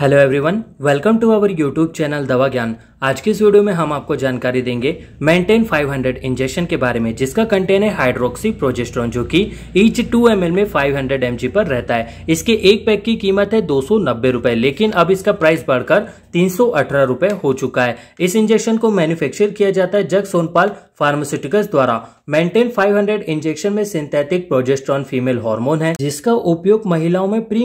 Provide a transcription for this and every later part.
hello everyone welcome to our YouTube channel Dawa Gyan आज की इस वीडियो में हम आपको जानकारी देंगे मेंटेन 500 इंजेक्शन के बारे में जिसका कंटेन है हाइड्रोक्सी प्रोजेस्ट्रॉन जो कि ईच 2 एम में 500 हंड्रेड पर रहता है इसके एक पैक की कीमत है दो सौ लेकिन अब इसका प्राइस बढ़कर तीन सौ हो चुका है इस इंजेक्शन को मैन्युफैक्चर किया जाता है जग सोनपाल फार्मास्यूटिकल्स द्वारा मेंटेन 500 इंजेक्शन में सिंथेटिक प्रोजेस्ट्रॉन फीमेल हार्मोन है जिसका उपयोग महिलाओं में प्री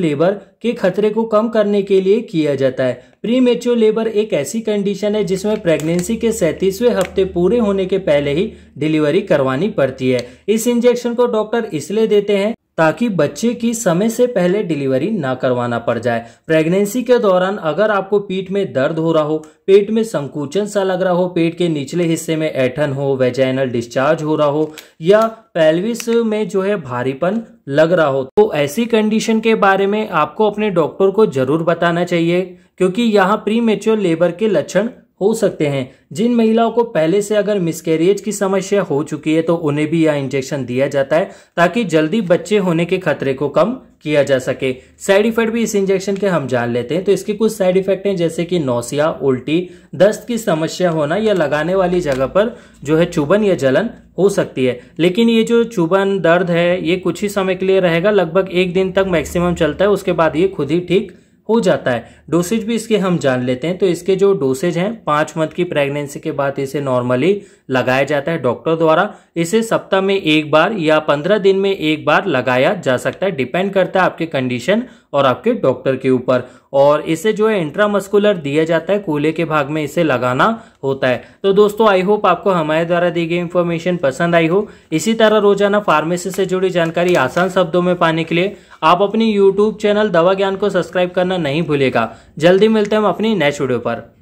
लेबर के खतरे को कम करने के लिए किया जाता है प्री मेच्योर लेबर एक ऐसी कंडीशन है जिसमें प्रेगनेंसी के सैंतीसवें हफ्ते पूरे होने के पहले ही डिलीवरी करवानी पड़ती है इस इंजेक्शन को डॉक्टर इसलिए देते हैं ताकि बच्चे की समय से पहले डिलीवरी ना करवाना पड़ जाए प्रेगनेंसी के दौरान अगर आपको पीठ में दर्द हो रहा हो पेट में संकुचन सा लग रहा हो पेट के निचले हिस्से में ऐठन हो वेजाइनल डिस्चार्ज हो रहा हो या पेल्विस में जो है भारीपन लग रहा हो तो ऐसी कंडीशन के बारे में आपको अपने डॉक्टर को जरूर बताना चाहिए क्योंकि यहाँ प्री मेच्योर लेबर के लक्षण हो सकते हैं जिन महिलाओं को पहले से अगर मिसकैरियज की समस्या हो चुकी है तो उन्हें भी यह इंजेक्शन दिया जाता है ताकि जल्दी बच्चे होने के खतरे को कम किया जा सके साइड इफेक्ट भी इस इंजेक्शन के हम जान लेते हैं तो इसके कुछ साइड इफेक्ट हैं जैसे कि नौसिया उल्टी दस्त की समस्या होना या लगाने वाली जगह पर जो है चुभन या जलन हो सकती है लेकिन ये जो चुभन दर्द है ये कुछ ही समय के लिए रहेगा लगभग एक दिन तक मैक्सिमम चलता है उसके बाद ये खुद ही ठीक हो जाता है डोसेज भी इसके हम जान लेते हैं तो इसके जो डोसेज हैं पांच मंथ की प्रेगनेंसी के बाद इसे नॉर्मली लगाया जाता है डॉक्टर द्वारा इसे सप्ताह में एक बार या पंद्रह दिन में एक बार लगाया जा सकता है डिपेंड करता है आपके कंडीशन और आपके डॉक्टर के ऊपर और इसे जो है इंट्रामस्कुलर दिया जाता है कूले के भाग में इसे लगाना होता है तो दोस्तों आई होप आपको हमारे द्वारा दी गई इन्फॉर्मेशन पसंद आई हो इसी तरह रोजाना फार्मेसी से जुड़ी जानकारी आसान शब्दों में पाने के लिए आप अपनी यूट्यूब चैनल दवा ज्ञान को सब्सक्राइब करना नहीं भूलेगा जल्दी मिलते हैं हम अपनी नेक्स्ट वीडियो पर